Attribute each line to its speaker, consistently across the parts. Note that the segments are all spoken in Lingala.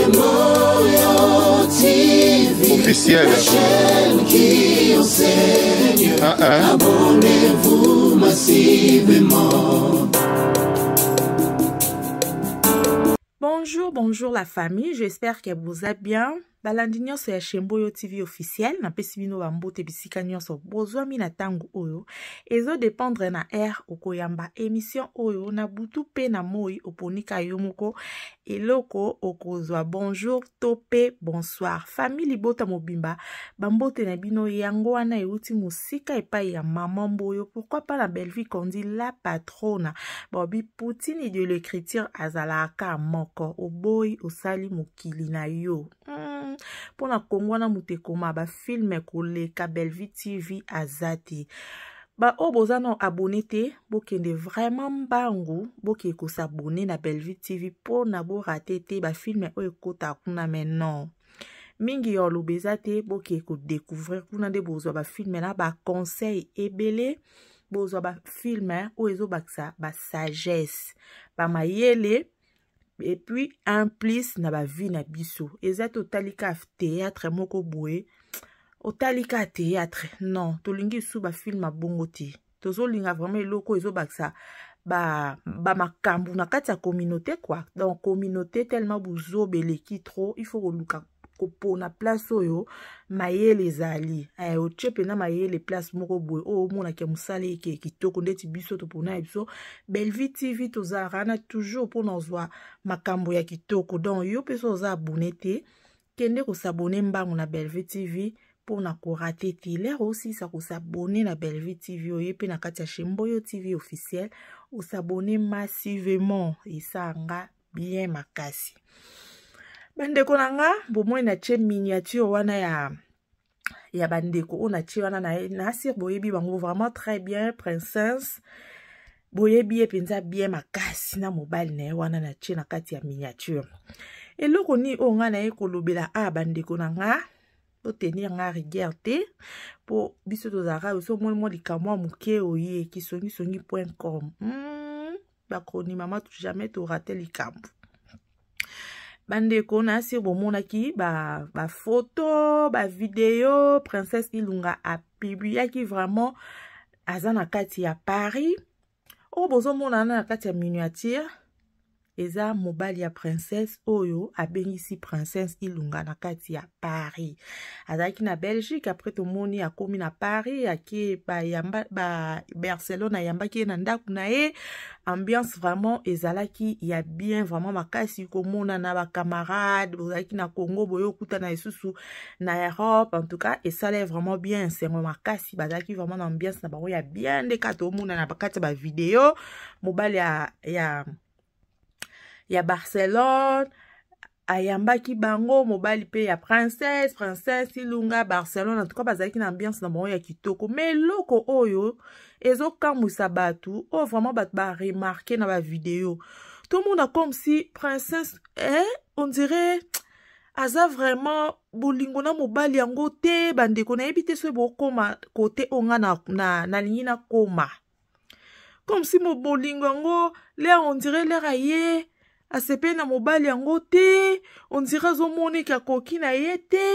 Speaker 1: vous ah, ah. Bonjour, bonjour la famille, j'espère que vous êtes bien. balandi nyonso ya shemboyo tv officiel napesi bino bambote bisika nyonso bozwami na ntango oyo ezodependre na aire okoyamba emission oyo na butu mpe na moi oponika yo moko eloko okozwa bonjour to mpe bonsoir fami libota mobimba bambote na bino yango wana euti mosika epai ya mama mboyo pourkui mpa na belvi kondi la patrona bobi poutine de l'écriture azalaka moko oboyi osali mokili na yo mm. mpona kongo wana moto ekoma bafilme koleka belvi tv aza te baoyo boza na abone te bokende vraiment mbangu bokee kosabone na belvi tv mpona borate te bafilme oyo ekota kuna maintenant mingi ya oloba eza te bokee kodécouvrir kuna nde bozwa bafilme na baconseil ebele bozwa bafilme oyo ezobakisa basagesse bamayele epuis implice na bavie na biso eza totali ka théâtre moko boye otali ka théâtre non tolingi su bafilme bongo te tozolinga vraiment eloko oyo ezobakisa bamakambo ba na kati ya communauté kua donc communauté tellement bozoba eleki trop il faut koluka okopona place oyo mayele ezali eh, otie mpena mayele place moko boye oyo omonaka mosala eke kitoko ndeti biso topona ya biso belvi tv tozalaka wana toujours mpona ozwa makambo ya kitoko donc yo mpe so oza abone te kende kosabone mbangu na belvi tv mpona korate te lere osisa kosabone na belvi tv oye mpe na kati ya shemboyo tv officiel osabone massivement esanga bien makasi bandeko na nga bomoi natie miniature wana ya ya bandeko oyo natie wana na asire boyebi bango vraiment très bien princesse boyebi ye mpenza bien makasi na mobali na ye wana natie na kati ya miniature eloko nini oyo nga naye kolobela a bandeko na nga botenir nga riguere te mpo biso tozalaka biso omoni mwa likambo ya moke oye kisongisongi com hmm, bakonima ma jamais torate likambo bandeko nasi bomonaki bafoto ba bavideo princesse ilunga apibliaki vraiment aza na kati ya paris oyo bozomonana na kati ya miniature eza mobali ya princesse oyo abengisi princesse ilunga na kati ya paris azalaki na belgique apres tomoni akómi na paris ake bayamba ba barcelone ayambaki ye na ndako na ye ambiance vraiment ezalaki ya bien vraiment makasi komona na bacamarade bozalaki na congo boye okutana lisusu na europe en tout cas esala vraiment bien esengo makasi bazalaki vraiment na ambiance na bango ya bien nde kati omonana kati ya bavideo mobali ya, ya ya barcelone ayambaki bango mobali mpe ya princesse princesse ilunga barcelone en tout cas bazalaki na ambiance na bango ya kitoko me eloko oyo ezokambwisa bato oyo vraiment bato baremarke na bavideo tomona comme si princesse eh, on dirait aza vraiment bolingo na mobali yango te bandeko nayebi te soki bokóma kote oyo nga nalingi na, na, nakóma comme si bolingo yango lere on dirait lere aye asepeli na mobali yango te ondire azomoneka koki na ye te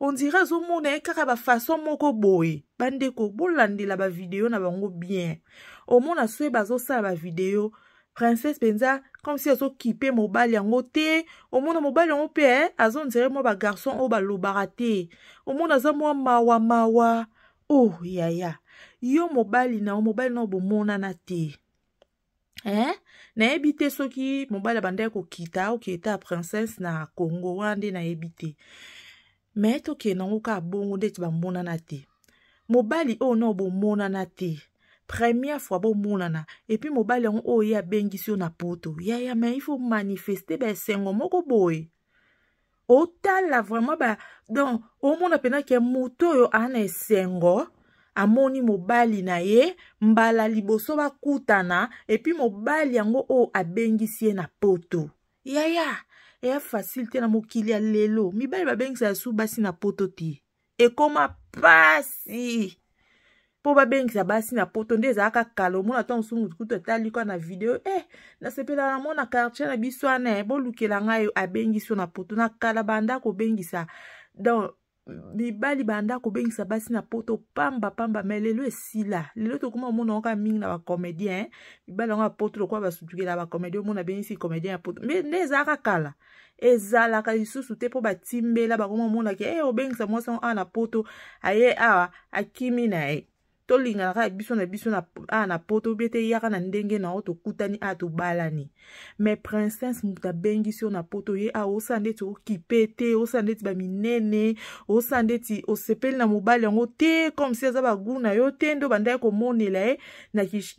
Speaker 1: ondire azomona ye kaka bafason moko boye bandeko bolandela bavideo na bango bien omona soki bazosala bavideo princesse mpenza comme si azokipe mobali yango te omona mobali yango mpe eh, azondire mwa bagarson oyo balobaka te omona aza mwa mawamawa mawa. oh yaya yo mobali na yo mobali nao bomonana te hein eh? nayebi te soki mobali abandaki kokita okita princesse na congo wana nde nayebi te me tokendango kaka bongo nde ti bamonana te mobali oyo na bomonana te première fois bomonana epui mobali yango oyo ye abengisi yo na poto yaya me ifo manifeste baesengo moko boye otala vraiment ba don omona mpenza ke moto oyo aa na esengo amoni mobali na ye mbala liboso bakutana epi mobali yango oyo abengisi ye na poto yaya eya fasile te na mokili ya lelo mibali babengisaka su basi na poto te ekóma pasi mpo babengisa basi na poto nde ezalaka kala omona ntango mosusu kutu atali kwa na video e eh, nasepelaka na mona quartier na biso wana eh, bolukela ngai abengisi yo na poto na kala bandako obengisa donc mibali bandako kobengisa basi na poto pambapamba me lelo esila lelo tokoma omona oka mingi na bacomédien mibali yango ya poto lokola basutukela bacomédien omona bengisi comédien ya poto me nde ezalaka kala ezalaka lisusu te mpo batimbela bakoma omonaki e obengisa mwasi yango awa na poto aye awa akimi na ye tolingana kaka biso na biso aa na poto obie te yaka na ndenge na yo tokutani aa tobalani me princesse moto abengisi yo na poto ye a osala ndeti okipe te osala ndeti baminene osala ndeti osepeli na mobali yango te comme si aza baguru na yo te ndo bandaki komonela ye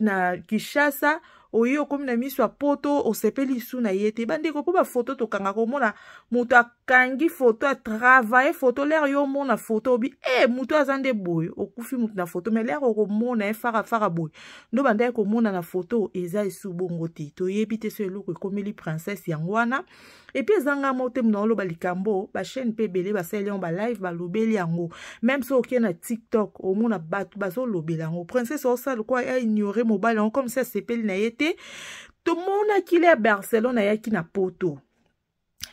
Speaker 1: na kishasa oye okomi na miso ya poto osepeli su na ye te bandeko mpo bafoto tokanga komona moto akangi foto atravaye foto lere yo omona foto obi e moto aza nde boye okufi motu na foto me lere okomona ye eh, farafara boye ndo bandaki komona na foto eza esu bongo te toyebi te so eloko ekomeli princesse yango wana epi ezanga mo te mona oloba likambo bachaine mpe ebele basaleli yango balive balobeli yango meme so okie na tiktok omona bato bazolobela yango princesse osala kwa aignore mobali yango comme si asepeli na ye te tomonaki le ya barcelone ayaki na poto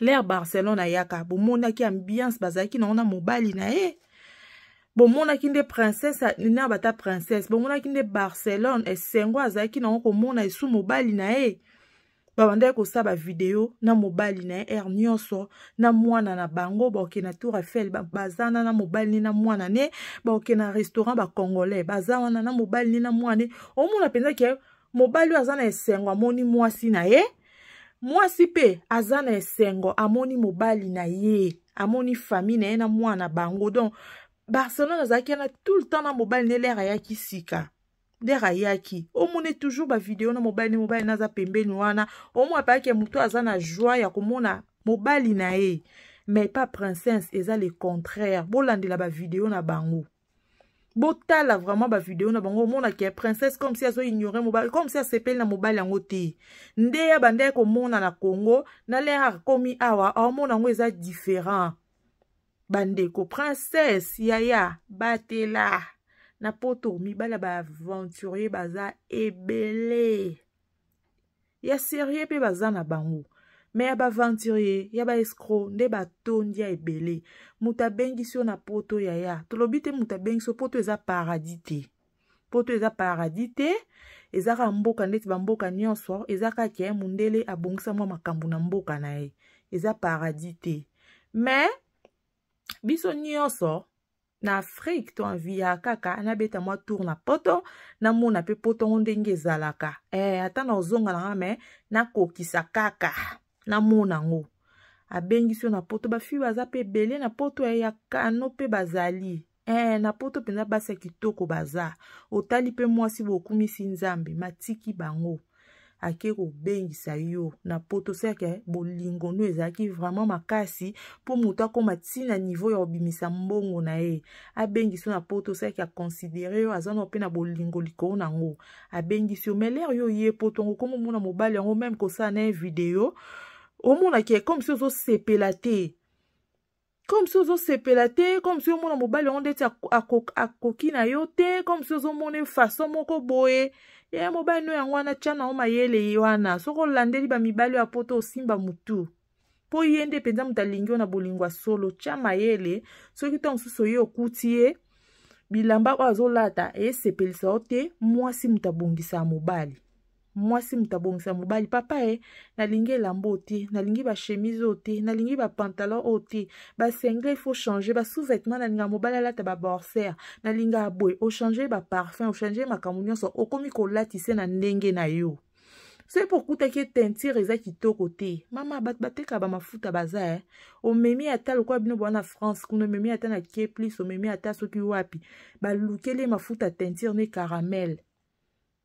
Speaker 1: lere barcelone ayaka bomonaki ambiance bazalaki nango na mobali eh. na ye bomonaki nde princese na bata princese bomonaki nde barcelone esengo azalaki nango komona esu mobali na ye babandaki kosala bavideo na mobali na ye ere nyonso na mwana na bango baokende na tour eiffel bazana na mobali ne na mwana ne baokende na restaurant bacongolais baza wana na mobali ne na mwana ne omona mpenzaki mobali oyo aza na esengo amoni mwasi na ye mwasi mpe aza na esengo amoni mobali na ye amoni famille na ye na mwana bango donc barcelone azalaki wana tout le temps na mobali ne lere ayaki sika lere ayaki omoni toujours bavideo na mobali ne mobali naza pembeni wana omoi apayaki ya motu aza na joi ya komona mobali na ye mais pas princesse eza le contraire bolandela bavideo na bango botala vraiment bavideo na bango omonaka ya princesse comme si azoignore mobali comme si asepeli na mobali yango te nde ya bandeke komona na congo na lere akomi awa aomona yango eza différent bandeko princesse yaya batela na poto mibali ya baaventurier baza ebele ya serie mpe baza na bango me ya baaventurier ya baescro nde batondi ya ebele moto abengisi yo na poto ya ya tolobi te moto abengisi yo poto eza paradis te poto eza paradis te eza kaka mboka ndeti bamboka nyonso eza kaka ye mondele abongisa mwa makambo na mboka na ye eza paradis te me biso nyonso na afrike to anvia kaka nabeta mwa tour na poto namona mpe poto ngo ndenge ezalaka e ata na ozonga nanga me nakokisa kaka namonango abengisi yo na poto bafui baza mpe ebele na poto ya kano mpe bazali Eh, na poto mpenza basi ya kitoko baza otali mpe mwasi bokumisi nzambe matiki bango ake kobengisa yo na poto soki bolingo no ezalaki vraiment makasi mpo moto akóma ntina niveau ya kobimisa mbongo na ye abengisi yo na poto soki akonsidere yo aza nao mpe na bolingo likolo nango abengisi yo me lere yo ye poto yango komomona mobali yango meme kosala na ye video omonaki comme si ozosepela te comme si ozosepela te comme si omona mobali yango ndeti akoki na yo te comme si ozomona faso moko boye ye mobali no yango wana tia na yo mayele ye wana soki olandeli bamibali ya poto osimba motu mpo ye nde mpenza moto alingi yo na bolingo ya solo tia mayele soki ntango mosusu oye okuti ye bilamba oyo azolata eyesepelisa yo te mwasi moto abongisa ya mobali mwasi moto abongisa mobali papa ye nalingi elamba oyo te nalingi bashemise oyo te nalingi bapantalon oyo te basengle ifo change basous-vêtement nalinga mobali alata baborcere nalinga boye ochange baparfum ochange makambo nyonso okomi kolatise na ndenge na yo so epo okutaki tentire eza kitoko te mama bato bateka bamafuta baza e eh. omemi ata lokola bino bwana france kuna omemi ata na keplis omemi ata soki wapi balukeli mafuta tentire ne caramele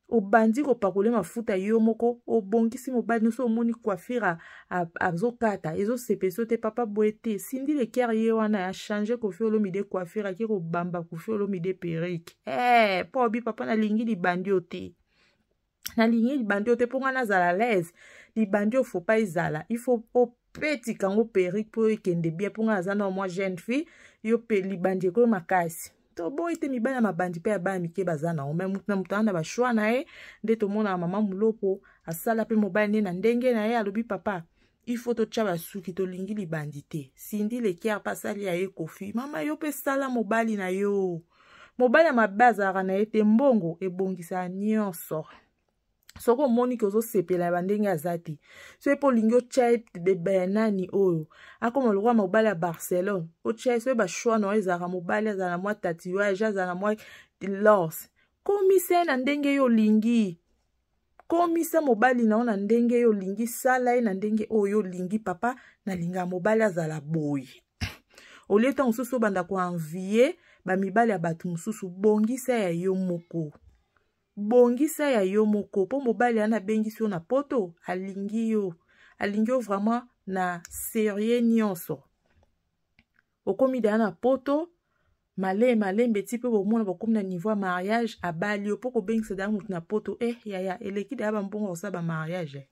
Speaker 1: obandi kopakole mafuta yo moko obongisi mobali nyonso omoni coiffure azokata ezosepesa te papa boye te sindi lekere ye wana ya change kofi olomide coiffure ake kobamba kofi olomide perike e eh, mpo obi papa nalingi libandi yo te nalingi libandi yo te mpo nga nazala lase libandi yo faut pas ezala ifaut opetika yango perike mpo ekende bie mpo nga aza na mwa jeune fille yo pe libandi ekoyo makasi to boyi te mibali ya mabandi mpe ya bana mike baza nango me na moto aa na bashwi na ye nde tomonaka mama molopo asala mpe mobali nde na ndenge na ye alobi papa ifo totya basuki tolingi libandi te sindi lekiar mpe asali ya ye kofi mama yo mpe sala mobali na yo mobali ya mabe azalaka na ye te mbongo ebongisaka nyonso soki omoni ke ozosepela bandenge aza te soki e mpo olingi otya banani oyo akoma lokola mobali ya barcelone otya soki bashwa na oyo ezalaka mobali azala na mwa tatouage azala na mwa lors komisa ye na ndenge ye olingi komisa mobali na yo na ndenge ye olingi sala ye na ndenge oyo olingi papa nalingaka mobali azala boye olie ntango mosusu obanda koanvie bamibali ya bato mosusu bongisa ya yo moko bongisa ya yo moko mpo mobali wana abengisi yo na poto alingi yo alingi yo vraiment na serie nyonso okomi dala na poto male malembe ti mpe bomona bakomi na niveau ya mariage abali yo mpo kobengisa dala motu na poto e eh, yaya eleki dala bambongo kosala bamariage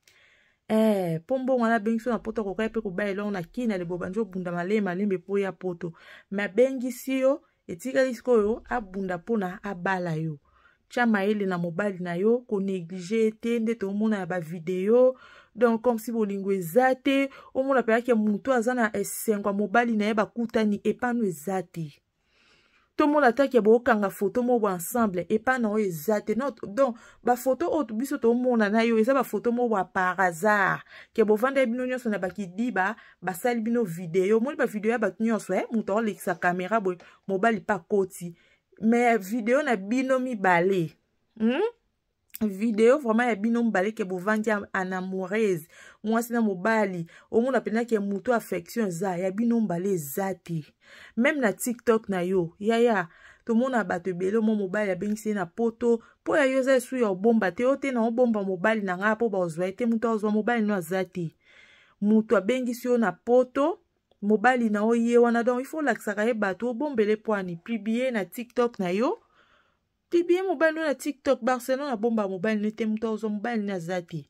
Speaker 1: eh, mpo eh, mbongo wana abengi so na poto akokai mpe kobalela ngo na kina leboba nzi obunda malei malembe mpo ya poto me abengisi yo etikali sikoyo abunda mpona abala yo tia mayele na mobali na yo koneglige te nde tomona ya bavideo donc comme si bolingo eza te omona peyaki motu aza na esengo ya mobali na ye bakutani epano eza te tomona atake bookanga foto moko ensemble epana oyo eza te donc bafoto oyo biso tomona na yo eza bafoto moko ya par hasard ke bovanda bino nyonso na bakidiba basali bino video omoni bavideo ya bato nyonso eh? moto aolekisa kamera boye mobali pa koti me video na bino mibale hmm? video vraiment ya bino mibale ke bovandi en amoureuse mwasi na mobali omona mpenza ke motu affection eza ya bino mibale eza te meme na tiktok na yo yaya tomona bato ebele mo mobali abengisi ye na poto mpo ya yo eza esu ya obomba te yo te na obomba mobali na ngai mpo bazwa ye te motu azwa mobali no aza te motu abengisi yo na poto mobali na yo ye wana donc ifo olakisaka ye bato obombele pwani plibie na tiktok na yo plibie mobali no na tiktok barcelone abomba mobali no te moto ozwa mobali no aza te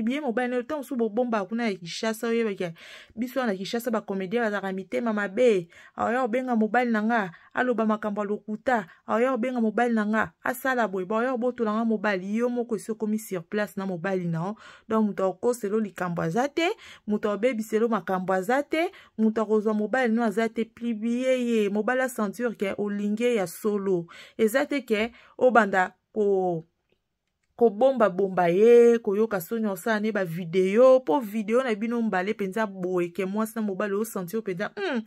Speaker 1: bie mobali na yo ntango soki bobombaka kuna na kinshasa oyebaka biso wana na kinshasa bacomédien bazalaka mitema mabe aoya kobenga mobali na nga aloba makambo ya lokuta aoya ah, kobenga mobali na nga asala boye baoya kobotola nga mobali yo moko esi okomi sur place na mobali na yo oh. donc moto akokoselo likambo aza te moto akobebiselo makambo aza te moto akozwa mobali no aza te plibie ye mobali asenture ke olingi ye ya solo eza te ke obanda ko kobombabomba ye koyoka so nyonso ane bavideo mpo video na bino mbale mpenza boyeke mwasi na mobali osentir mpenza mm,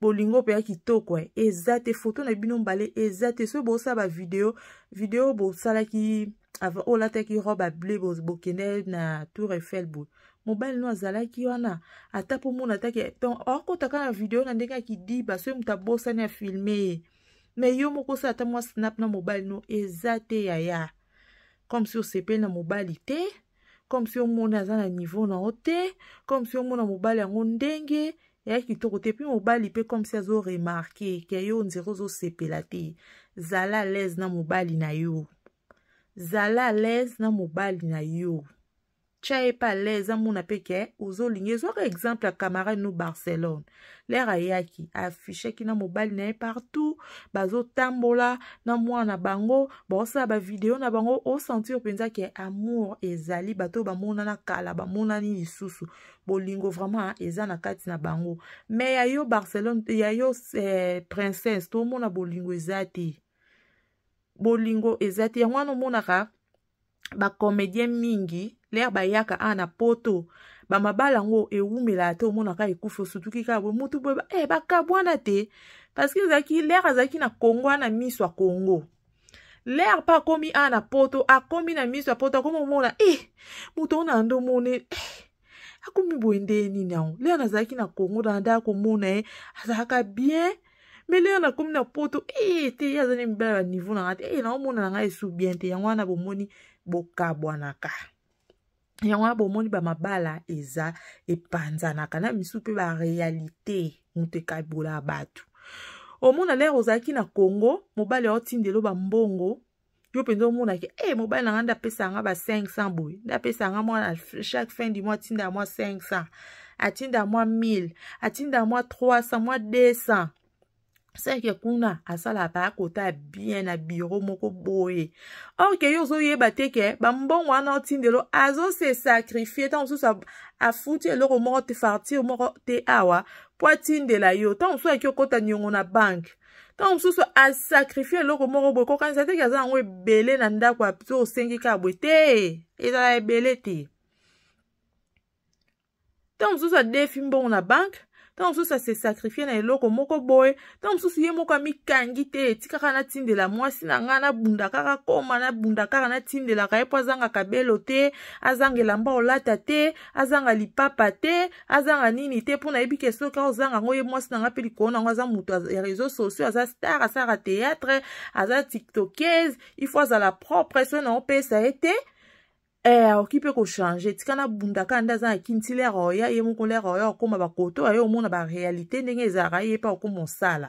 Speaker 1: bolingo mpenza kitoko e eza te foto na bino mbale eza te soki bosala bavideo video bosalaki avant olataki robe ble bokende na tour eiffel boye mobali no azalaki wana ata mpo mona ataki don akotaka na video na ndenge akidiba soki moto abosani afilme ye me yo moko osala ata mwa snap na mobali no eza te yaya comme si osepeli na mobali te comme si omoni aza na niveau na yo te comme si omona mobali yango ndenge eya kitoko te mpe mobali mpe comme si azoremarke ke yo nzere ozosepela te zala alaise na mobali na yo zala alaise na mobali na yo ti ayeba le eza muna peke ozolingi ezwaka exemple ya camarade nu barcelone lere ayaki afishaki na mobali na ye partout bazotambola na mwana bango baosala bavideo na bango osentir mpenza ke amour ezali bato oyo bamonana kala bamonani lisusu bolingo vraiment eza na kati na bango me ya yo barcelone ya yo eh, princesse tomona bolingo eza te bolingo eza te yango wana omonaka bacomédien mingi lere bayaka awa na poto bamabala yango ewumelaka te omonaka ekufi osutuki kaka boye motu boye e bakabwana te parceke ezalaki lere azalaki na kongo wana miso ya kongo lere mpe akómi awa na poto akómi na miso ya poto akómi omona e eh, moto oyo na ndomone e eh, akómi boye nde nini yango lere nazalaki na kongo na nda akomona ye eh, azalaka bien me lere nakómi na poto e te ye aza na mibala baniveau na nga te e naomona na ngai esu bien te yango wana bomoni bokabwanaka yango wana bomoni bamabala eza epanzanaka na misu mpe barealité moto ekabola bato omona lere ozalaki na congo mobali aotindelo bambongo yo mpenza omonaki e eh, hey, mobali nanga nde apesa yanga ba 500 boye nde apesa yanga mwa chaque fin du mois atinda mwa 500 atinda mwa 1000 atinda mwa 300 mwa 200 seke kuna asala baakota bien na biro moko boye or ke ye ozoyeba te ke bambongo wana otindelo azose sakrifie ntango mosusu afuti eloko moko te fartire moko te awa mpo atindela yo ntango mosusu ayaki okɔta niongo na banke ntango mosusu asakrifie eloko moko boye kokanisa teke aza yango ebele na ndako ya so osengi kaka boye te ezala ebele te ntango mosusu adefi mbongo na banke ntango mosusu asesakrifie na eloko moko boye ntango mosusu ye moko amikangi te etikaka natindela mwasi na ngai nabunda kaka koma nabunda kaka natindelaka ye mpo azanga kabelo te azanga elamba olata te azanga lipapa te azanga nini te mpo nayebi ke soki ozanga yango ye mwasi na ngai mpe likolo na yango aza moto ya réseau sociaux aza star asalaka théâtre aza tiktokese ifo azala propre so na opesa ye te eh aokipe kochange tika na bunda kaka nde aza na kinti lere oya ye moko lere oya okóma bakoto oya omona barealité ndenge ezalaka ye mpe okóma osala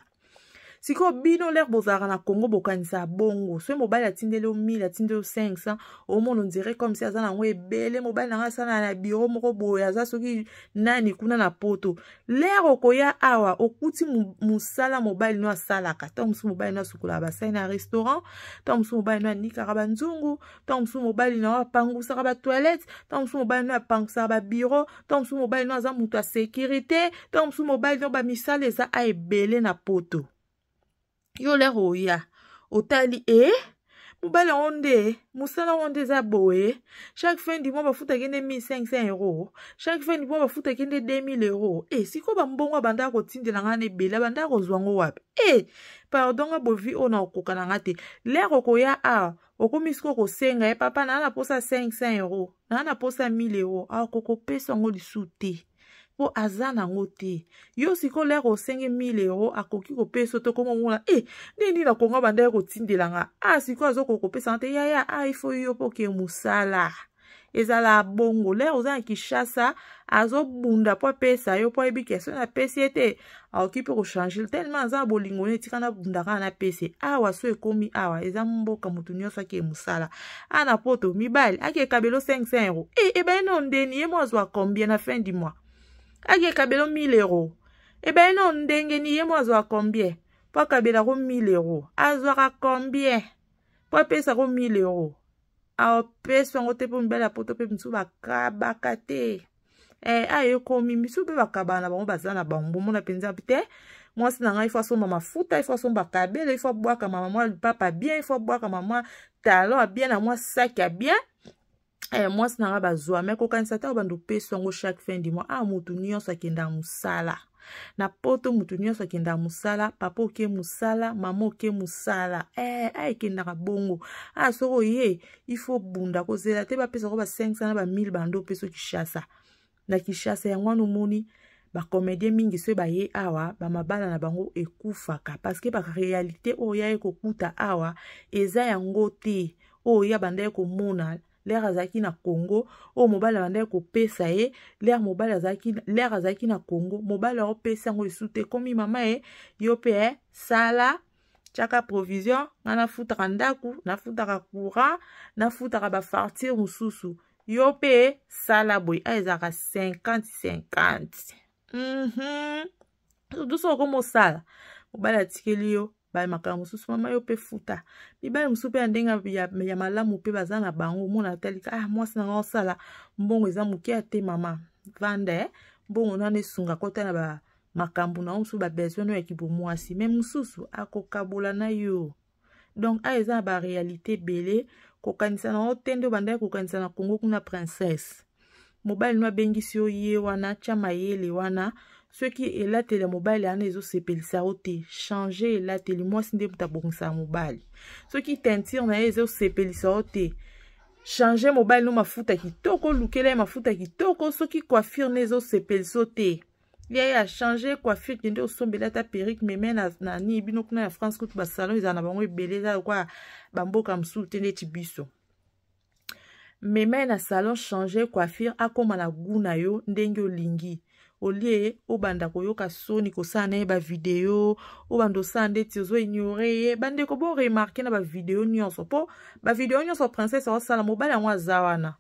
Speaker 1: sikoyo bino lere bozalaka na congo bokanisa bongo soki mobali atindeli yo 1000 atindeli yo 500 omona ondire comme si aza nango ebele mobali nango asala na biro moko boye aza soki nani kuna na poto lere okoya awa okuti mosala mobali no asalaka ntango mosusu mobali no asukolaka basali na restaurant ntango mosusu mobali no anikaka banzungu ntango mosusu mobali nango apangusaka batoilette ntango mosusu mobali no apangusaka babiro ntango mosusu mobali no aza moto ya sécurité ntango mosusu mobali no bamisala eza aebele na poto yo lere oya otali e eh? mobali yango nde mosala yango nde eza boye chaque fin du mois bafutaki nde 1500 euro chaque fin du mois bafutaki nde 2000 euro e eh, sikoyo bambongo bandaka kotindela ngai na ebele bandaka kozwa ngo wapi e pardon nga bovi oyo na okoka na nga te lere okoya a okomi sikoyo kosenga ye eh, papa naa na posa 500 euro naa na posa 1000 euro akokopesa ah, yango lisu te mpo aza nango te yo sikoyo lere osengi 1000 euro akoki kopesa to komo omona e eh, nini nakongo bandeke kotindelanga a ah, sikoyo azoko kopesanga te yaya a ah, ifo yo mpo ke mosala ezala bongo lere oza na kinshasa azobunda mpo apesa yo mpo ayebi ke soki napesi ye te aoki mpe kochange tellement aza na bolingo ne etika nabunda kaka napesi awa so ekómi awa eza mboka motu nyonso ake mosala ana poto mibali akeka belo 5 euro e eh, ebaye no ndeni ye mo azwa combien na fin du mois akekabela o1000 euro ebaye eh na ondengeni ye mo azwaka combien mpo akabelaka o1000 euro azwaka combien mpo apesaka o1000 euro apesi yango te mpo mibali apoto mpe misu bakabaka te eh, aye ekomi misu mpe bakabaka na bango baza na bango mona mpenza te mwasi na ngai ifo asomba mafuta ifo asomba kabelo ifo abwakama mwa lipapa bien ifo abwakama mwa talon abien na mwa saki abien eh, mwasi na nga bazwa me kokanisa te obanda opesi yango chaque fin du mois a ah, motu nyonso akenda mosala na poto motu nyonso akenda mosala papa oke mosala mama oke mosala eh, aekendaka ah, bongo a ah, soko ye ifo bunda kozela te bapesako ba 500 na ba 1000 bando opesi okishasa na kishasa yango wana omoni bacomédien mingi soki baye awa bamabala na bango ekufaka parceke barealité oyo yaye kokuta awa eza yango te oyo ya banda ye komona lere azalaki na congo oyo mobali abandaki kopesa ye lere mobali lere azalaki na congo mobali aopesa yango lisusu te komi mama ye yo mpe sala tiaka provision ngai nafutaka ndako nafutaka courant nafutaka bafartire mosusu yo mpe sala boye a ezalaka 50-50 mhm mm duso okomosala mobali atikeli yo makambo mosusu mama yo mpe futa mibali mosusu mpe ya ndenge ya, ya malamu mpe baza na bango omona atalika ah mwasi nanga osala mbongo eza moke ate mama vanda eh. mbongo nano esunga kota na ba makambo na yo mosusu babesoin no yaki bomwasi me mosusu akokabola na yo donc aya eza na barealité ebele kokanisa na yo te nde obandaki kokanisa na kongo kuna princesse mobali no abengisi yo ye wana tia mayele wana soki elateli ya mobali wana ezosepelisa yo te change elateli mwasi nde moto abongisaka mobali soki tentire na ye ezosepelisa yo te change mobali no mafuta kitoko lukela ye mafuta kitoko soki coiffure nde ezosepelisa yo te ya ye achange coiffure kende osombela ata perike meme na, na nini bino kuna ya france kutu basalon ezala na bango ebele eza lokola bamboka mosusu te ndeti biso mema ye na salon change coiffure akóma na gu na yo ndenge olingi olie obanda koyoka soni kosala na ye bavideo obanda osala ndeti ozoignore ye bandeko boremarke na bavideo nyonso mpo bavideo nyonso princesse aosala mobali yango aza wana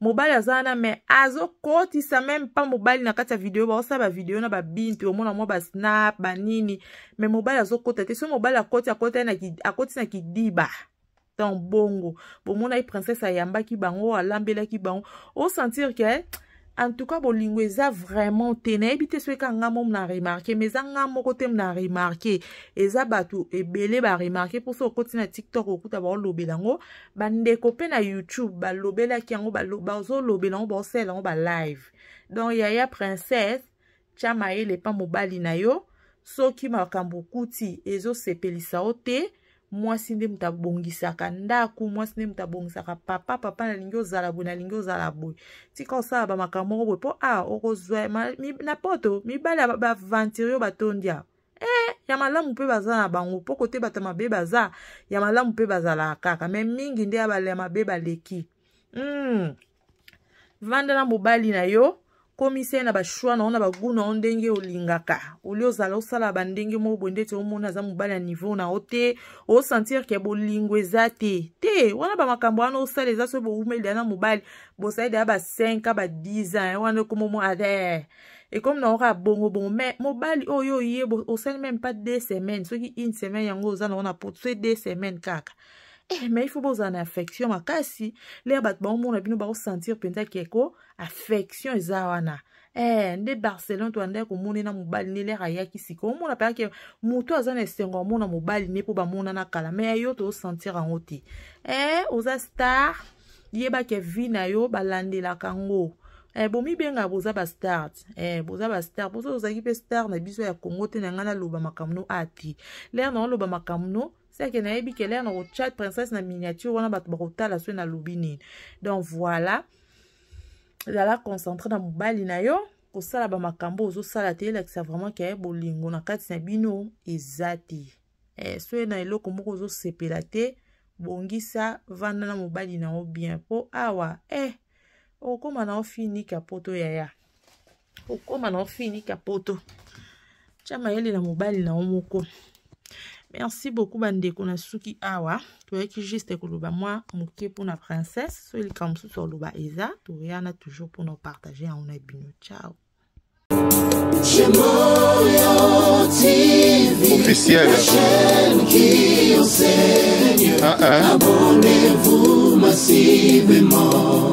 Speaker 1: mobali aza wana me azokotisa meme mpa mobali na kati ya video baosala bavideo na babinti omona mwa basnap banini me mobali azokota te soki mobali akoti akoti na kid, akoti na kidiba temps bongo bomonaki princesse ayambaki bango alambelaki bango osentir ke en tout cas bolingo eza vraiment te nayebi te soki kanga mo mna remarke mais eza nga moko te mna remarke eza bato ebele baremarke mpo so okoti na tiktok okuta baolobela yango bandeko mpe na youtube balobelaki yango bazolobela yango baosala yango balive donc yaya princesse tia mayele mpa mobali na yo soki makambo okuti ezosepelisa yo te mwasi nde moto abongisaka ndako mwasi nde moto abongisaka papa papa nalingi ozala boye nalingi ozala boye tika osala bamakambo moko boye mpo a ah, okozwa na poto mibali baventiri oyo batondi awa e ya malamu mpe baza na bango mpo kote bato mabe baza ya malamu mpe bazalaka kaka me mingi nde ya mabe baleki mm. vandela mobali na yo okomisa ye na bashwa na yo na bagu na yo ndenge olingaka olia ozala osala bandenge moko boye ndeti omona aza mobali ya niveau na yo te osentire ke bolingo eza te te wana bamakambo wana osala eza soki e bowumelida na mobali bosali deya ba 5 a ba 10 ans eh, wana ekomi omo ave ah, eh, ekomi na oka bongo bongo me mobali oyo oye osali meme pa 2 semaine soki une semaine yango oza na ngo na poto soki 2 semaine kaka eh, me ifaut bozala na affection makasi lere bato baomona bino bakosentir mpenza keko affection eza wana eh, nde barcelone to andaki komoni na mobali ne lere ayaki sika omona mpeyaki moto aza na esengo amona mobali ne mpo bamonana kala me yo toosentir yango te eh, oh, eh oza star yebaki vi na yo balandelaka yango Eh, bomibenga boza bastar eh, boza bastar bozo ozalaki mpe star na biso ya congo te na ngai naloba makambo no ati lere na oloba makambo no seke nayebi keleya na kotchat princesse na miniature wana bato bakotala so nalobi nini donc voilà zala concentre na mobali na yo kosala bamakambo ozosala te elakisa vraiment ke bolingo na kati na bino eza te eh, so ye na eloko moko ozosepela te bongisa vanda na mobali na yo bien mpo awa e eh, okóma na yo finika poto yaya okóma na yo finika poto tia mayele na mobali na yo moko Merci beaucoup bandeko na suki awa qui juste koloba mwa pour la princesse so sur le oloba Isa. Tu es toujours pour nous partager. On est bino ciao officiel ah, ah. Abonnez-vous massivement